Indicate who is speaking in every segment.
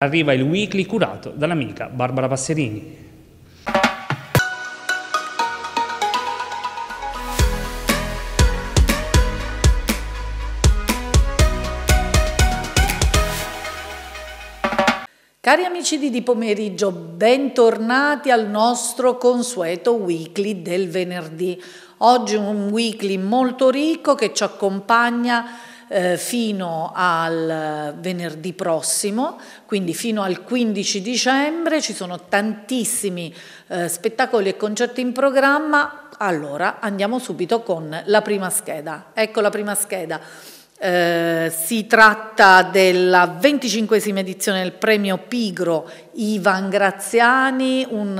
Speaker 1: Arriva il weekly curato dall'amica Barbara Passerini. Cari amici di Di Pomeriggio, bentornati al nostro consueto weekly del venerdì. Oggi un weekly molto ricco che ci accompagna eh, fino al venerdì prossimo, quindi fino al 15 dicembre ci sono tantissimi eh, spettacoli e concerti in programma. Allora andiamo subito con la prima scheda. Ecco la prima scheda. Eh, si tratta della venticinquesima edizione del premio Pigro Ivan Graziani, un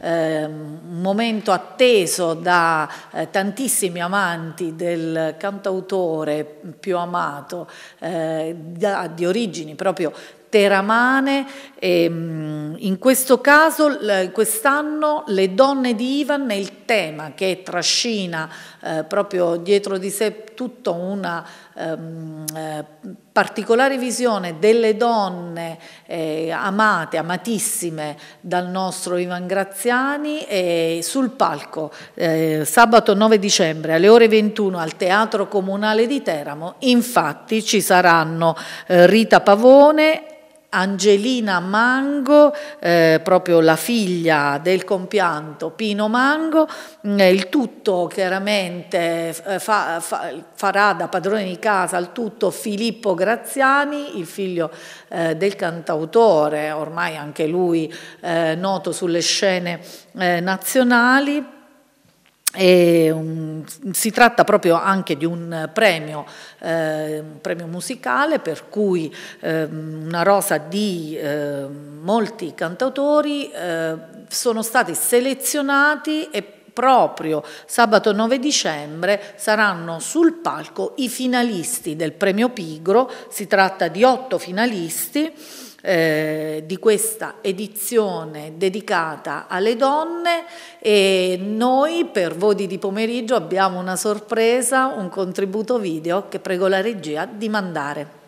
Speaker 1: eh, momento atteso da eh, tantissimi amanti del cantautore più amato, eh, da, di origini proprio teramane. E, ehm, in questo caso, quest'anno, le donne di Ivan è il tema che trascina eh, proprio dietro di sé tutta una ehm, eh, particolare visione delle donne eh, amate, amatissime dal nostro Ivan Graziani e eh, sul palco eh, sabato 9 dicembre alle ore 21 al Teatro Comunale di Teramo. Infatti ci saranno Rita Pavone, Angelina Mango, eh, proprio la figlia del compianto Pino Mango, mm, il tutto chiaramente eh, fa, fa, farà da padrone di casa al tutto Filippo Graziani, il figlio eh, del cantautore, ormai anche lui eh, noto sulle scene eh, nazionali. Un, si tratta proprio anche di un premio, eh, un premio musicale per cui eh, una rosa di eh, molti cantautori eh, sono stati selezionati e proprio sabato 9 dicembre saranno sul palco i finalisti del premio Pigro, si tratta di otto finalisti eh, di questa edizione dedicata alle donne e noi per Vodi di pomeriggio abbiamo una sorpresa, un contributo video che prego la regia di mandare.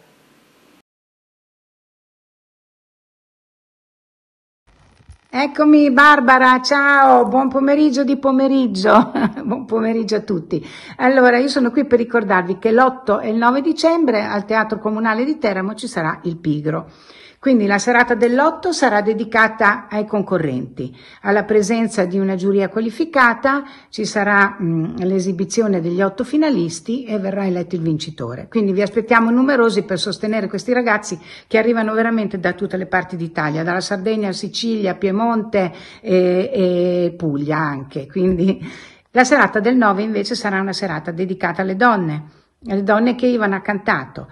Speaker 2: Eccomi Barbara, ciao, buon pomeriggio di pomeriggio, buon pomeriggio a tutti. Allora, io sono qui per ricordarvi che l'8 e il 9 dicembre al Teatro Comunale di Teramo ci sarà il Pigro. Quindi la serata dell'otto sarà dedicata ai concorrenti, alla presenza di una giuria qualificata, ci sarà l'esibizione degli otto finalisti e verrà eletto il vincitore. Quindi vi aspettiamo numerosi per sostenere questi ragazzi che arrivano veramente da tutte le parti d'Italia, dalla Sardegna, Sicilia, Piemonte e, e Puglia anche. Quindi la serata del 9 invece sarà una serata dedicata alle donne, alle donne che Ivan ha cantato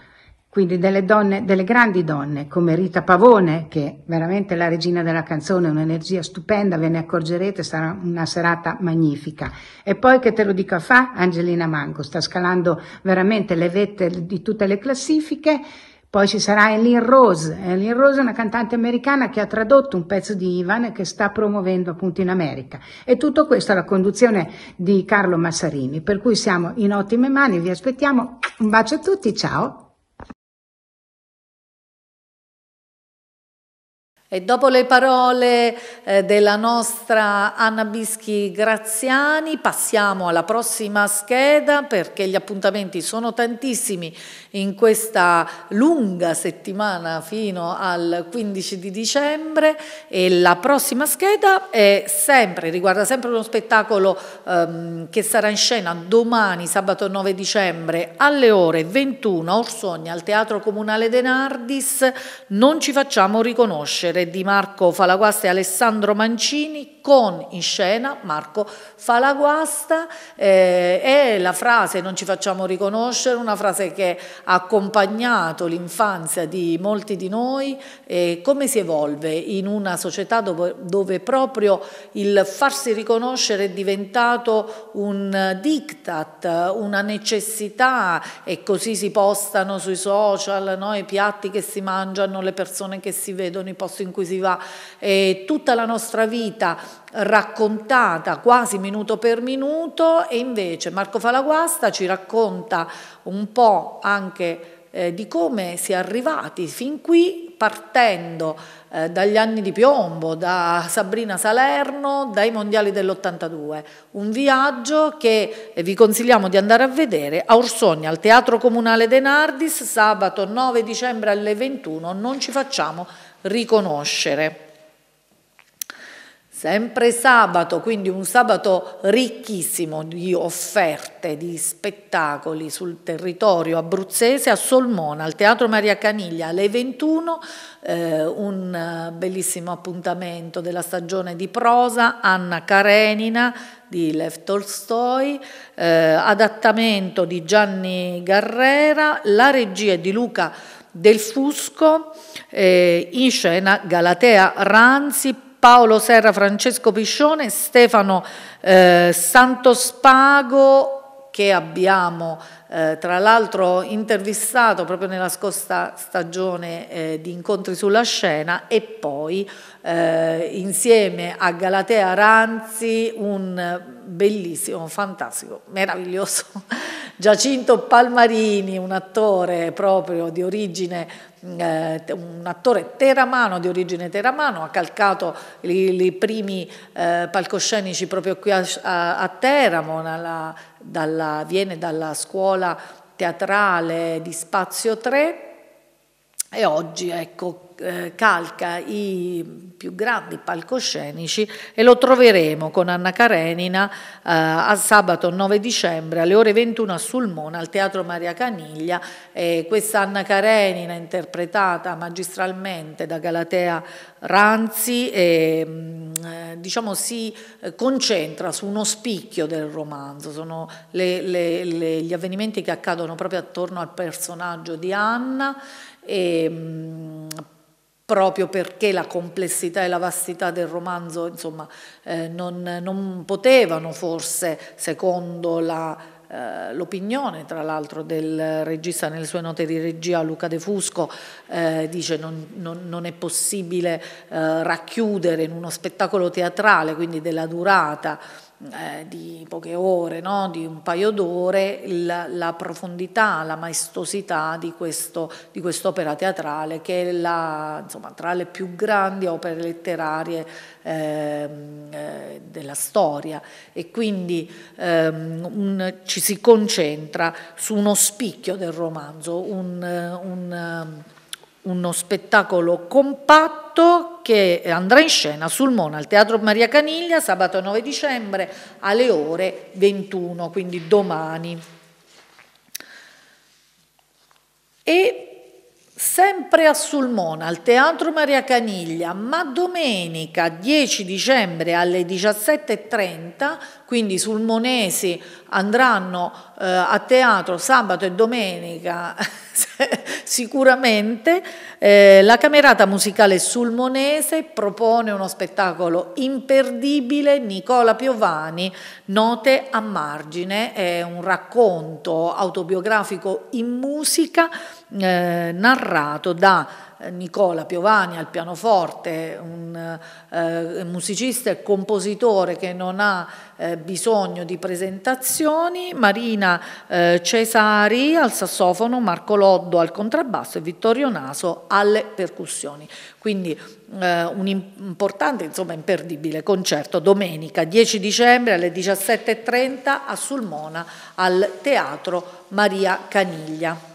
Speaker 2: quindi delle donne, delle grandi donne come Rita Pavone, che è veramente la regina della canzone, un'energia stupenda, ve ne accorgerete, sarà una serata magnifica. E poi che te lo dico a fa, Angelina Mango, sta scalando veramente le vette di tutte le classifiche. Poi ci sarà Eileen Rose. Eileen Rose è una cantante americana che ha tradotto un pezzo di Ivan e che sta promuovendo appunto in America. E tutto questo alla conduzione di Carlo Massarini. Per cui siamo in ottime mani, vi aspettiamo. Un bacio a tutti, ciao!
Speaker 1: E dopo le parole eh, della nostra Anna Bischi Graziani passiamo alla prossima scheda perché gli appuntamenti sono tantissimi in questa lunga settimana fino al 15 di dicembre e la prossima scheda sempre, riguarda sempre uno spettacolo ehm, che sarà in scena domani sabato 9 dicembre alle ore 21 a Orsogna al Teatro Comunale De Nardis, non ci facciamo riconoscere mentre Di Marco Falaguasta e Alessandro Mancini con in scena Marco Falaguasta eh, e la frase non ci facciamo riconoscere, una frase che ha accompagnato l'infanzia di molti di noi, eh, come si evolve in una società dove, dove proprio il farsi riconoscere è diventato un diktat, una necessità e così si postano sui social no? i piatti che si mangiano, le persone che si vedono, i posti in in cui si va eh, tutta la nostra vita raccontata quasi minuto per minuto e invece Marco Falaguasta ci racconta un po' anche eh, di come si è arrivati fin qui partendo eh, dagli anni di piombo, da Sabrina Salerno, dai mondiali dell'82. Un viaggio che eh, vi consigliamo di andare a vedere a Orsogna, al Teatro Comunale De Nardis, sabato 9 dicembre alle 21. Non ci facciamo riconoscere. Sempre sabato, quindi un sabato ricchissimo di offerte, di spettacoli sul territorio abruzzese a Solmona, al Teatro Maria Caniglia alle 21, eh, un bellissimo appuntamento della stagione di prosa, Anna Karenina di Lev Tolstoi, eh, adattamento di Gianni Garrera, la regia di Luca del Fusco, eh, in scena Galatea Ranzi, Paolo Serra, Francesco Piscione, Stefano eh, Santospago, che abbiamo eh, tra l'altro intervistato proprio nella scorsa stagione eh, di incontri sulla scena e poi eh, insieme a Galatea Ranzi un bellissimo, fantastico, meraviglioso Giacinto Palmarini, un attore proprio di origine, mm, eh, un attore teramano di origine teramano, ha calcato i, primi eh, palcoscenici proprio qui a, a, a Teramo, nella, dalla, viene dalla scuola teatrale di Spazio 3 e oggi ecco eh, calca i più grandi palcoscenici e lo troveremo con Anna Karenina eh, a sabato 9 dicembre alle ore 21 a Sulmona al Teatro Maria Caniglia. Eh, questa Anna Karenina interpretata magistralmente da Galatea Ranzi ehm, eh, diciamo si eh, concentra su uno spicchio del romanzo, sono le, le, le, gli avvenimenti che accadono proprio attorno al personaggio di Anna e ehm, proprio perché la complessità e la vastità del romanzo insomma, eh, non, non, potevano forse, secondo eh, l'opinione eh, tra l'altro del regista nelle sue note di regia Luca De Fusco eh, dice non, non, non è possibile eh, racchiudere in uno spettacolo teatrale quindi della durata eh, di poche ore, no? di un paio d'ore, la, la profondità, la maestosità di, questo, di quest'opera teatrale che è la, insomma, tra le più grandi opere letterarie ehm, eh, della storia e quindi ehm, un, ci si concentra su uno spicchio del romanzo, un, un uno spettacolo compatto che andrà in scena sul Mona al Teatro Maria Caniglia sabato 9 dicembre alle ore 21, quindi domani. E sempre a Sulmona, al Teatro Maria Caniglia, ma domenica 10 dicembre alle 17.30, quindi sulmonesi andranno eh, a teatro sabato e domenica Sicuramente eh, la Camerata Musicale Sulmonese propone uno spettacolo imperdibile, Nicola Piovani, Note a margine, è un racconto autobiografico in musica eh, narrato da Nicola Piovani al pianoforte, un eh, musicista e compositore che non ha eh, bisogno di presentazioni, Marina eh, Cesari al sassofono, Marco Loddo al contrabbasso e Vittorio Naso alle percussioni. Quindi eh, un importante, insomma imperdibile concerto domenica 10 dicembre alle 17.30 a Sulmona al Teatro Maria Caniglia.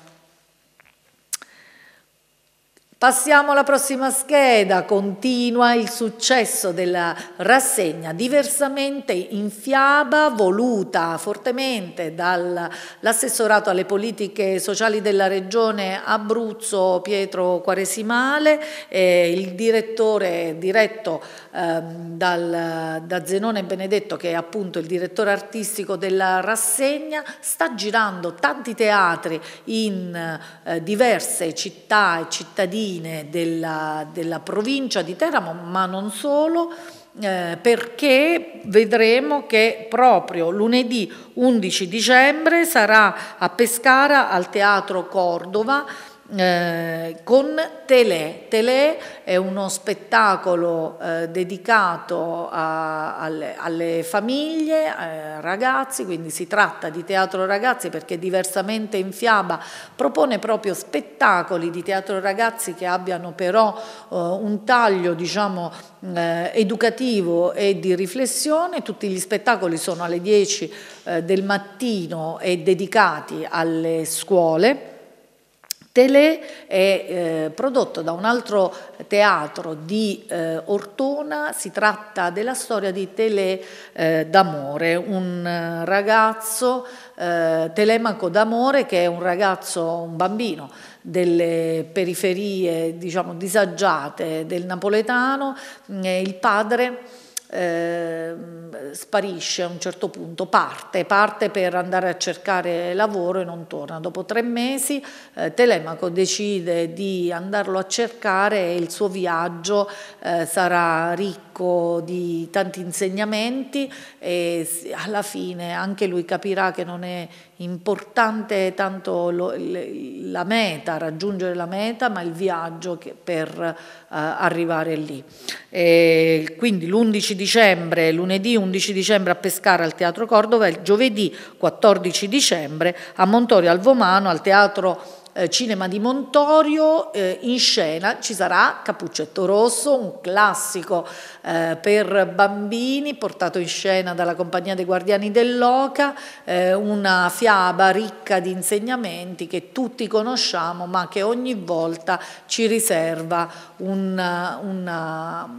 Speaker 1: Passiamo alla prossima scheda, continua il successo della rassegna diversamente in fiaba voluta fortemente dall'assessorato alle politiche sociali della regione Abruzzo Pietro Quaresimale, eh, il direttore diretto eh, dal, da Zenone Benedetto che è appunto il direttore artistico della rassegna, sta girando tanti teatri in eh, diverse città e cittadini cittadine della, della provincia di Teramo, ma non solo, eh, perché vedremo che proprio lunedì 11 dicembre sarà a Pescara al Teatro Cordova eh, con Telè. Telè è uno spettacolo eh, dedicato a, alle, alle, famiglie, ai eh, ragazzi, quindi si tratta di teatro ragazzi perché diversamente in fiaba propone proprio spettacoli di teatro ragazzi che abbiano però eh, un taglio diciamo eh, educativo e di riflessione. Tutti gli spettacoli sono alle 10 del mattino e dedicati alle scuole Tele è eh, prodotto da un altro teatro di eh, Ortona, si tratta della storia di Tele eh, d'Amore, un ragazzo, eh, Telemaco d'Amore, che è un ragazzo, un bambino delle periferie diciamo, disagiate del napoletano, eh, il padre Ehm, sparisce a un certo punto, parte, parte per andare a cercare lavoro e non torna. Dopo tre mesi eh, Telemaco decide di andarlo a cercare e il suo viaggio eh, sarà ricco ricco di tanti insegnamenti e alla fine anche lui capirà che non è importante tanto lo, la meta, raggiungere la meta, ma il viaggio per uh, arrivare lì. E quindi l'11 dicembre, lunedì 11 dicembre a Pescara al Teatro Cordova e giovedì 14 dicembre a Montorio al Vomano al Teatro eh, cinema di Montorio, eh, in scena ci sarà Capuccetto Rosso, un classico eh, per bambini portato in scena dalla Compagnia dei Guardiani dell'Oca, eh, una fiaba ricca di insegnamenti che tutti conosciamo ma che ogni volta ci riserva una, una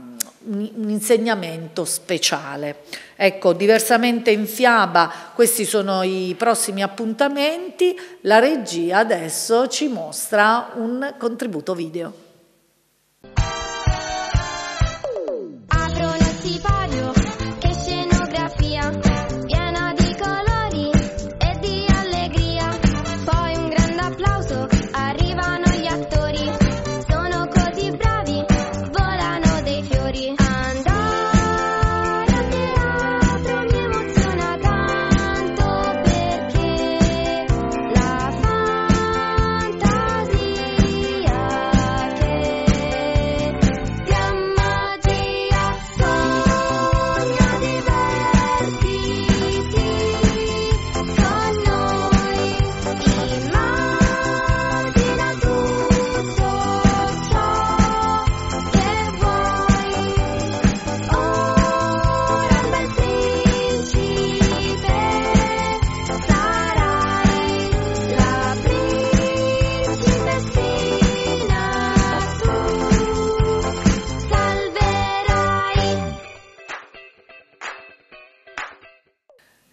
Speaker 1: un insegnamento speciale. Ecco, diversamente in fiaba, questi sono i prossimi appuntamenti, la regia adesso ci mostra un contributo video.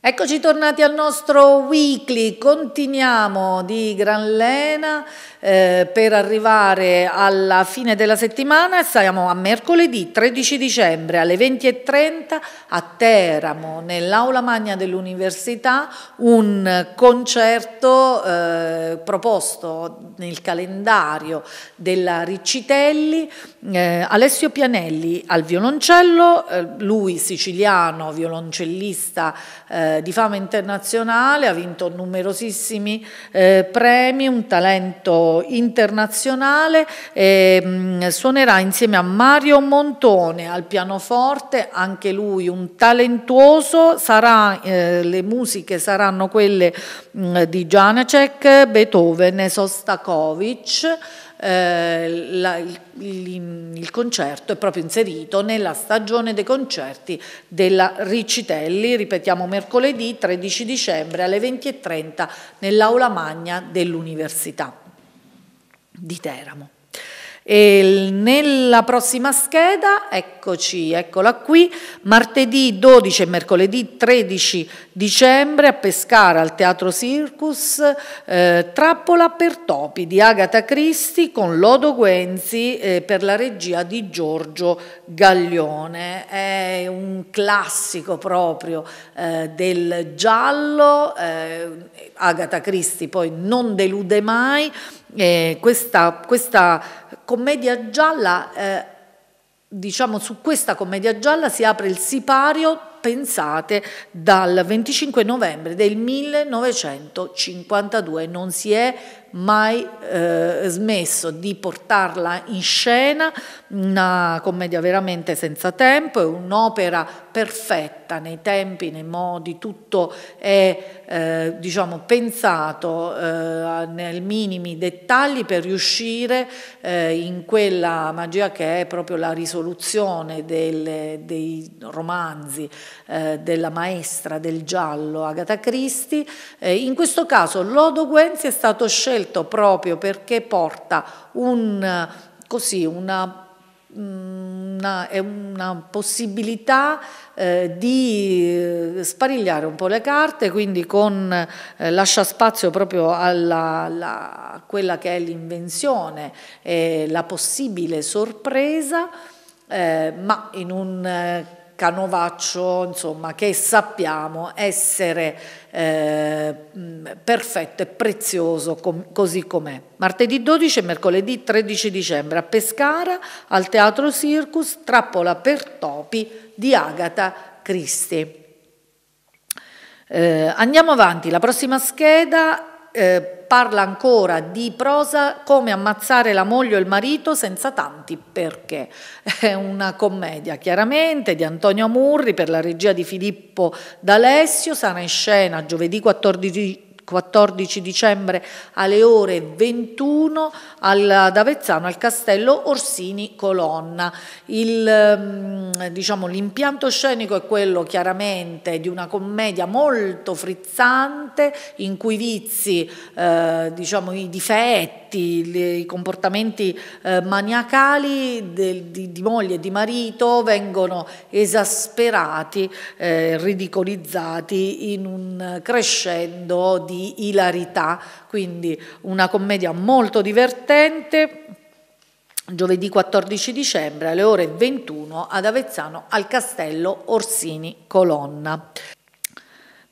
Speaker 1: Eccoci tornati al nostro weekly, continuiamo di Gran Lena eh, per arrivare alla fine della settimana e siamo a mercoledì 13 dicembre alle 20.30 a Teramo, nell'aula magna dell'università, un concerto eh, proposto nel calendario della Riccitelli, eh, Alessio Pianelli al violoncello, eh, lui siciliano, violoncellista eh, di fama internazionale, ha vinto numerosissimi eh, premi, un talento internazionale, e, mh, mm, suonerà insieme a Mario Montone al pianoforte, anche lui un talentuoso, sarà, eh, le musiche saranno quelle mh, mm, di Janacek, Beethoven e Sostakovich eh, la, il, il, concerto è proprio inserito nella stagione dei concerti della Riccitelli, ripetiamo mercoledì 13 dicembre alle 20.30 nell'aula magna dell'Università di Teramo. E nella prossima scheda, eccoci, eccola qui, martedì 12 e mercoledì 13 dicembre a Pescara al Teatro Circus, eh, Trappola per topi di Agatha Christie con Lodo Guenzi eh, per la regia di Giorgio Gaglione. È un classico proprio eh, del giallo, eh, Agatha Christie poi non delude mai, eh, questa, questa, commedia gialla, eh, diciamo su questa commedia gialla si apre il sipario, pensate, dal 25 novembre del 1952, non si è mai eh, smesso di portarla in scena, una commedia veramente senza tempo, è un'opera perfetta nei tempi, nei modi, tutto è eh, diciamo, pensato eh, nel minimi dettagli per riuscire eh, in quella magia che è proprio la risoluzione delle, dei romanzi eh, della maestra del giallo Agatha Christie. Eh, in questo caso Lodo Guenzi è stato scelto scelto proprio perché porta un, così, una, una, una possibilità eh, di eh, sparigliare un po' le carte, quindi con, eh, lascia spazio proprio alla, alla, quella che è l'invenzione, e la possibile sorpresa, eh, ma in un eh, Canovaccio, insomma, che sappiamo essere eh, perfetto e prezioso com così com'è. Martedì 12 e mercoledì 13 dicembre a Pescara, al Teatro Circus, Trappola per topi di Agata Cristi. Eh, andiamo avanti, la prossima scheda eh, parla ancora di prosa come ammazzare la moglie o il marito senza tanti perché. È una commedia chiaramente di Antonio Murri per la regia di Filippo D'Alessio, sarà in scena giovedì 14 14 dicembre alle ore 21 ad Avezzano al castello Orsini Colonna. Ehm, diciamo, l'impianto diciamo, scenico è quello chiaramente di una commedia molto frizzante in cui vizi eh, diciamo, i difetti, i comportamenti eh, maniacali de, di, di, moglie e di marito vengono esasperati, eh, ridicolizzati in un crescendo di di ilarità, quindi una commedia molto divertente. Giovedì 14 dicembre alle ore 21 ad Avezzano al Castello Orsini Colonna.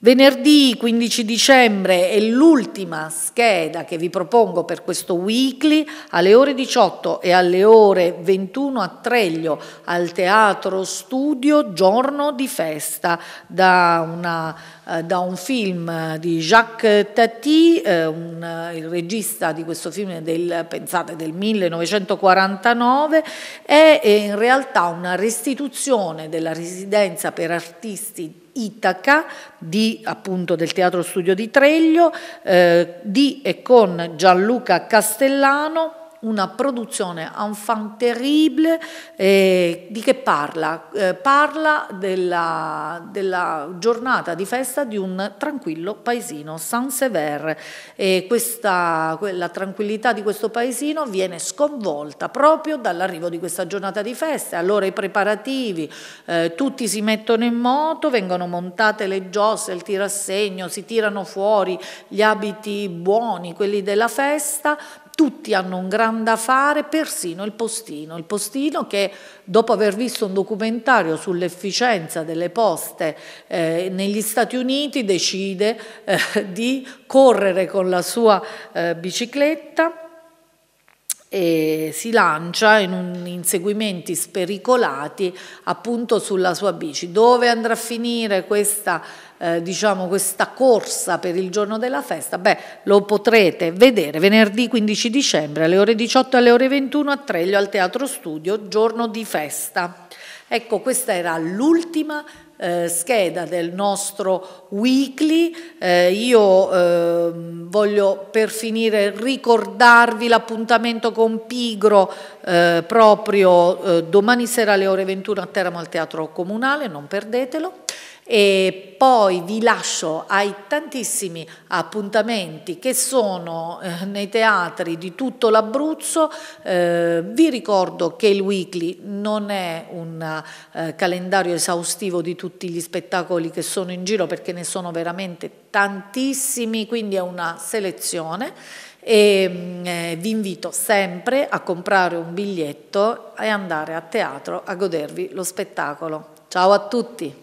Speaker 1: Venerdì 15 dicembre è l'ultima scheda che vi propongo per questo weekly alle ore 18 e alle ore 21 a Treglio al Teatro Studio Giorno di Festa da, una, eh, da un film di Jacques Tati, eh, un, eh, il regista di questo film del, pensate, del 1949, è, è in realtà una restituzione della residenza per artisti Itaca, di, appunto, del Teatro Studio di Treglio, eh, di e con Gianluca Castellano, una produzione enfant terrible eh, di che parla? Eh, parla della, della, giornata di festa di un tranquillo paesino, Saint-Sever. E questa, la tranquillità di questo paesino viene sconvolta proprio dall'arrivo di questa giornata di festa. Allora i preparativi, eh, tutti si mettono in moto, vengono montate le giostre, il tirassegno, si tirano fuori gli abiti buoni, quelli della festa, tutti hanno un gran da fare, persino il postino. Il postino che dopo aver visto un documentario sull'efficienza delle poste eh, negli Stati Uniti decide eh, di correre con la sua eh, bicicletta e si lancia in un inseguimenti spericolati appunto sulla sua bici. Dove andrà a finire questa eh, diciamo, questa corsa per il giorno della festa, beh, lo potrete vedere venerdì 15 dicembre alle ore 18 e alle ore 21 a Treglio al Teatro Studio, giorno di festa. Ecco, questa era l'ultima eh, scheda del nostro weekly. Eh, io eh, voglio per finire ricordarvi l'appuntamento con Pigro eh, proprio eh, domani sera alle ore 21 a Teramo al Teatro Comunale, non perdetelo e poi vi lascio ai tantissimi appuntamenti che sono eh, nei teatri di tutto l'Abruzzo. Eh, vi ricordo che il weekly non è un eh, calendario esaustivo di tutti gli spettacoli che sono in giro perché ne sono veramente tantissimi, quindi è una selezione e mm, eh, vi invito sempre a comprare un biglietto e andare a teatro a godervi lo spettacolo. Ciao a tutti!